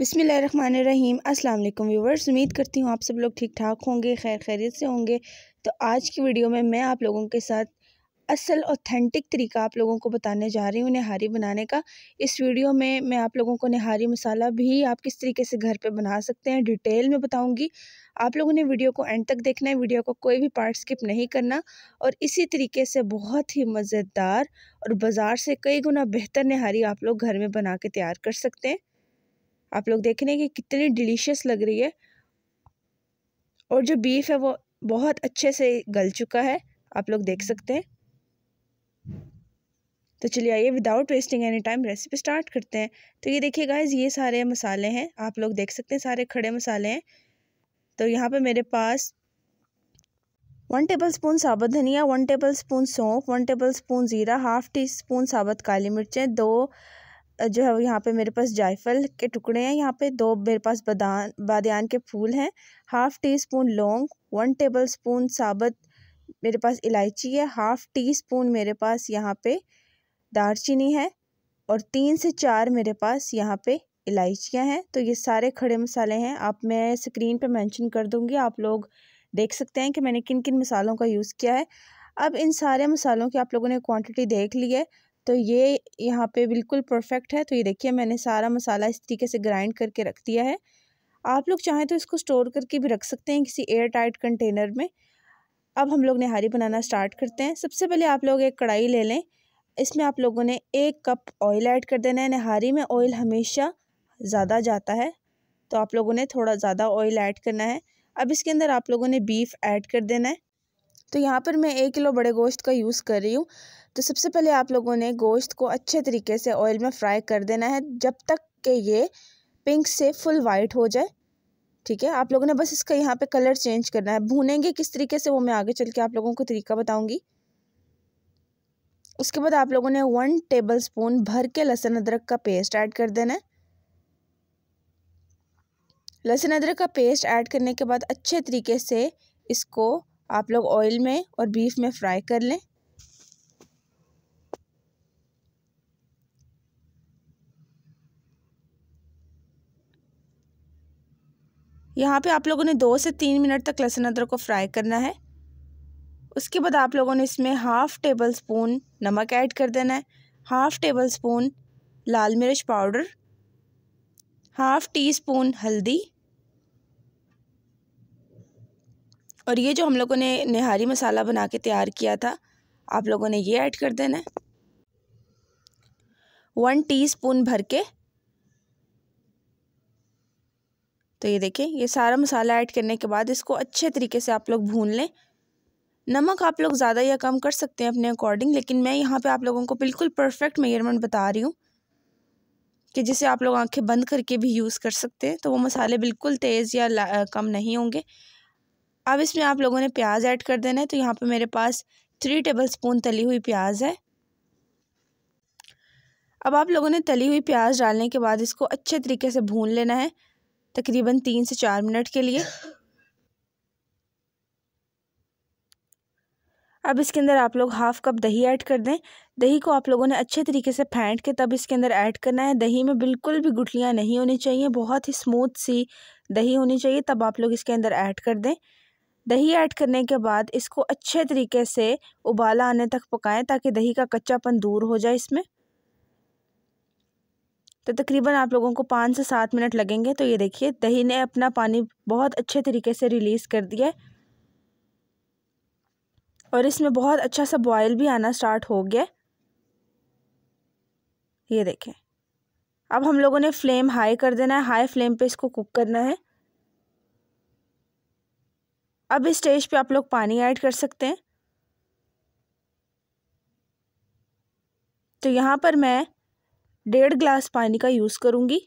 बिसमीम अस्सलाम वालेकुम व्यूवर्स उम्मीद करती हूँ आप सब लोग ठीक ठाक होंगे खैर खैरियत से होंगे तो आज की वीडियो में मैं आप लोगों के साथ असल ऑथेंटिक तरीका आप लोगों को बताने जा रही हूँ नहारी बनाने का इस वीडियो में मैं आप लोगों को नहारी मसाला भी आप किस तरीके से घर पे बना सकते हैं डिटेल में बताऊँगी आप लोगों ने वीडियो को एंड तक देखना है वीडियो को कोई भी पार्ट स्किप नहीं करना और इसी तरीके से बहुत ही मज़ेदार और बाज़ार से कई गुना बेहतर नहारी आप लोग घर में बना के तैयार कर सकते हैं आप लोग देख रहे हैं कि कितनी डिलीशियस लग रही है और जो बीफ है वो बहुत अच्छे से गल चुका है आप लोग देख सकते हैं तो चलिए आइए without wasting any time recipe start करते हैं तो ये देखिए गाइज ये सारे मसाले हैं आप लोग देख सकते हैं सारे खड़े मसाले हैं तो यहाँ पे मेरे पास वन टेबल स्पून साबुत धनिया वन टेबल स्पून सौंफ वन टेबल स्पून ज़ीरा हाफ़ टी स्पून साबुत काली मिर्चें दो जो है यहाँ पे मेरे पास जायफल के टुकड़े हैं यहाँ पे दो मेरे पास बदान बादन के फूल हैं हाफ़ टी स्पून लौंग वन टेबल स्पून साबत मेरे पास इलायची है हाफ़ टी स्पून मेरे पास यहाँ पे दारचीनी है और तीन से चार मेरे पास यहाँ पे इलायचियाँ हैं तो ये सारे खड़े मसाले हैं आप मैं स्क्रीन पर मैंशन कर दूँगी आप लोग देख सकते हैं कि मैंने किन किन मसालों का यूज़ किया है अब इन सारे मसालों की आप लोगों ने क्वांटिटी देख ली है तो ये यहाँ पे बिल्कुल परफेक्ट है तो ये देखिए मैंने सारा मसाला इस तरीके से ग्राइंड करके रख दिया है आप लोग चाहें तो इसको स्टोर करके भी रख सकते हैं किसी एयर टाइट कंटेनर में अब हम लोग नारी बनाना स्टार्ट करते हैं सबसे पहले आप लोग एक कढ़ाई ले लें इसमें आप लोगों ने एक कप ऑयल ऐड कर देना है नारी में ऑयल हमेशा ज़्यादा जाता है तो आप लोगों ने थोड़ा ज़्यादा ऑयल ऐड करना है अब इसके अंदर आप लोगों ने बीफ ऐड कर देना है तो यहाँ पर मैं एक किलो बड़े गोश्त का यूज़ कर रही हूँ तो सबसे पहले आप लोगों ने गोश्त को अच्छे तरीके से ऑयल में फ्राई कर देना है जब तक कि ये पिंक से फुल वाइट हो जाए ठीक है आप लोगों ने बस इसका यहाँ पे कलर चेंज करना है भूनेंगे किस तरीके से वो मैं आगे चल के आप लोगों को तरीका बताऊँगी उसके बाद आप लोगों ने वन टेबल स्पून भर के लहसुन अदरक का पेस्ट ऐड कर देना है लहसुन अदरक का पेस्ट ऐड करने के बाद अच्छे तरीके से इसको आप लोग ऑयल में और बीफ में फ्राई कर लें यहाँ पे आप लोगों ने दो से तीन मिनट तक लहसुन अदरक को फ्राई करना है उसके बाद आप लोगों ने इसमें हाफ़ टेबल स्पून नमक ऐड कर देना है हाफ़ टेबल स्पून लाल मिर्च पाउडर हाफ़ टी स्पून हल्दी और ये जो हम लोगों ने निहारी मसाला बना के तैयार किया था आप लोगों ने ये ऐड कर देना है वन टीस्पून भर के तो ये देखिए ये सारा मसाला ऐड करने के बाद इसको अच्छे तरीके से आप लोग भून लें नमक आप लोग ज़्यादा या कम कर सकते हैं अपने अकॉर्डिंग लेकिन मैं यहाँ पे आप लोगों को बिल्कुल परफेक्ट मेजरमेंट बता रही हूँ कि जिसे आप लोग आंखें बंद करके भी यूज़ कर सकते हैं तो वो मसाले बिल्कुल तेज़ या कम नहीं होंगे अब इसमें आप लोगों ने प्याज ऐड कर देना है तो यहाँ पे मेरे पास थ्री टेबल स्पून तली हुई प्याज है अब आप लोगों ने तली हुई प्याज डालने के बाद इसको अच्छे तरीके से भून लेना है तकरीबन तीन से चार मिनट के लिए अब इसके अंदर आप लोग हाफ़ कप दही ऐड कर दें दही को आप लोगों ने अच्छे तरीके से फेंट के तब इसके अंदर ऐड करना है दही में बिल्कुल भी गुटलियाँ नहीं होनी चाहिए बहुत ही स्मूथ सी दही होनी चाहिए तब आप लोग इसके अंदर ऐड कर दें दही ऐड करने के बाद इसको अच्छे तरीके से उबाला आने तक पकाएं ताकि दही का कच्चापन दूर हो जाए इसमें तो तकरीबन आप लोगों को पाँच से सात मिनट लगेंगे तो ये देखिए दही ने अपना पानी बहुत अच्छे तरीके से रिलीज़ कर दिया और इसमें बहुत अच्छा सा बॉयल भी आना स्टार्ट हो गया ये देखें अब हम लोगों ने फ्लेम हाई कर देना है हाई फ्लेम पे इसको कुक करना है अब इस स्टेज पे आप लोग पानी ऐड कर सकते हैं तो यहाँ पर मैं डेढ़ ग्लास पानी का यूज़ करूँगी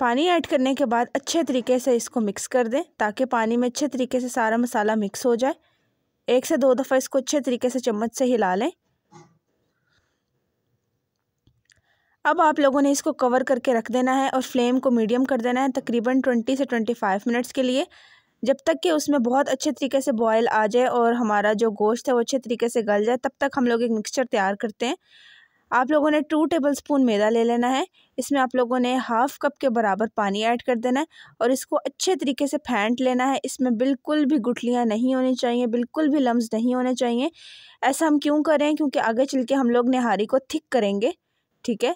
पानी ऐड करने के बाद अच्छे तरीके से इसको मिक्स कर दें ताकि पानी में अच्छे तरीके से सारा मसाला मिक्स हो जाए एक से दो दफ़ा इसको अच्छे तरीके से चम्मच से हिला लें अब आप लोगों ने इसको कवर करके रख देना है और फ्लेम को मीडियम कर देना है तकरीबन ट्वेंटी से ट्वेंटी फाइव मिनट्स के लिए जब तक कि उसमें बहुत अच्छे तरीके से बॉयल आ जाए और हमारा जो गोश्त है वो अच्छे तरीके से गल जाए तब तक हम लोग एक मिक्सचर तैयार करते हैं आप लोगों ने टू टेबल स्पून मैदा ले लेना है इसमें आप लोगों ने हाफ़ कप के बराबर पानी ऐड कर देना है और इसको अच्छे तरीके से फेंट लेना है इसमें बिल्कुल भी गुठलियाँ नहीं होनी चाहिए बिल्कुल भी लम्स नहीं होने चाहिए ऐसा हम क्यों करें क्योंकि आगे चल के हम लोग निहारी को थिक करेंगे ठीक है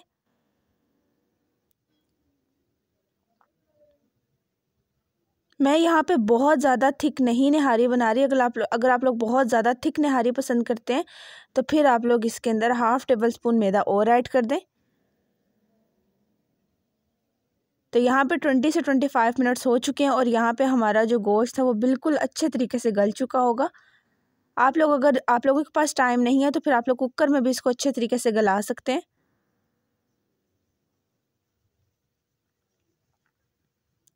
मैं यहाँ पे बहुत ज़्यादा थिक नहीं निहारी बना रही अगर आप अगर आप लोग बहुत ज़्यादा थिक निहारी पसंद करते हैं तो फिर आप लोग इसके अंदर हाफ़ टेबल स्पून मैदा और ऐड कर दें तो यहाँ पे 20 से 25 मिनट्स हो चुके हैं और यहाँ पे हमारा जो गोश्त है वो बिल्कुल अच्छे तरीके से गल चुका होगा आप लोग अगर आप लोगों के पास टाइम नहीं है तो फिर आप लोग कुकर में भी इसको अच्छे तरीके से गला सकते हैं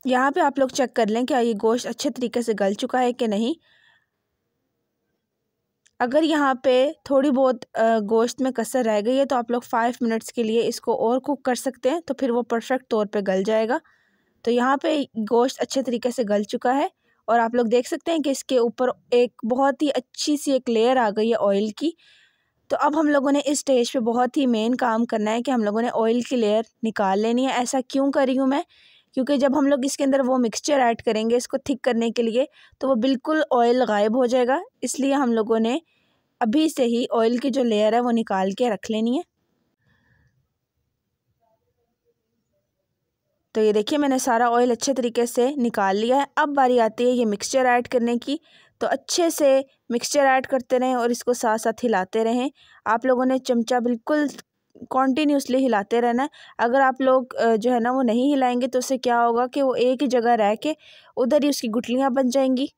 यहाँ पे आप लोग चेक कर लें क्या ये गोश्त अच्छे तरीके से गल चुका है कि नहीं अगर यहाँ पे थोड़ी बहुत गोश्त में कसर रह गई है तो आप लोग फ़ाइव मिनट्स के लिए इसको और कुक कर सकते हैं तो फिर वो परफेक्ट तौर पे गल जाएगा तो यहाँ पे गोश्त अच्छे तरीके से गल चुका है और आप लोग देख सकते हैं कि इसके ऊपर एक बहुत ही अच्छी सी एक लेयर आ गई है ऑयल की तो अब हम लोगों ने इस स्टेज पे बहुत ही मेन काम करना है कि हम लोगों ने ऑयल की लेयर निकाल लेनी है ऐसा क्यों करी हूँ मैं क्योंकि जब हम लोग इसके अंदर वो मिक्सचर ऐड करेंगे इसको थिक करने के लिए तो वो बिल्कुल ऑयल गायब हो जाएगा इसलिए हम लोगों ने अभी से ही ऑयल की जो लेयर है वो निकाल के रख लेनी है तो ये देखिए मैंने सारा ऑयल अच्छे तरीके से निकाल लिया है अब बारी आती है ये मिक्सचर ऐड करने की तो अच्छे से मिक्सचर ऐड करते रहें और इसको साथ साथ हिलाते रहें आप लोगों ने चमचा बिल्कुल कॉन्टीन्यूसली हिलाते रहना है अगर आप लोग जो है ना वो नहीं हिलाएंगे तो उससे क्या होगा कि वो एक ही जगह रह के उधर ही उसकी गुटलियाँ बन जाएंगी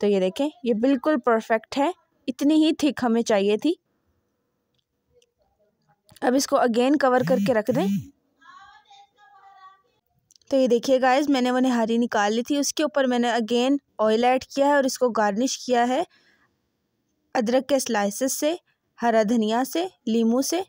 तो ये देखें ये बिल्कुल परफेक्ट है इतनी ही थिक हमें चाहिए थी अब इसको अगेन कवर करके रख दें तो ये देखिए गाइज मैंने वो निहारी निकाल ली थी उसके ऊपर मैंने अगेन ऑयल ऐड किया है और इसको गार्निश किया है अदरक के स्लाइसेस से हरा धनिया से लीमू से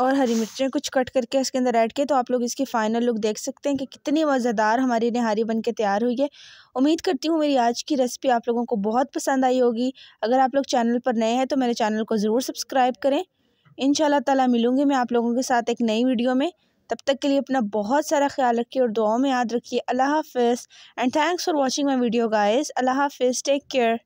और हरी मिर्चें कुछ कट करके इसके अंदर ऐड किए तो आप लोग इसकी फ़ाइनल लुक देख सकते हैं कि कितनी मज़ेदार हमारी निहारी बन के तैयार हुई है उम्मीद करती हूँ मेरी आज की रेसिपी आप लोगों को बहुत पसंद आई होगी अगर आप लोग चैनल पर नए हैं तो मेरे चैनल को ज़रूर सब्सक्राइब करें इन ताला मिलूँगी मैं आप लोगों के साथ एक नई वीडियो में तब तक के लिए अपना बहुत सारा ख्याल रखिए और दुआओं में याद रखिए अल्लाह हाफ़ and thanks for watching my video guys अल्लाह हाफ़ टेक केयर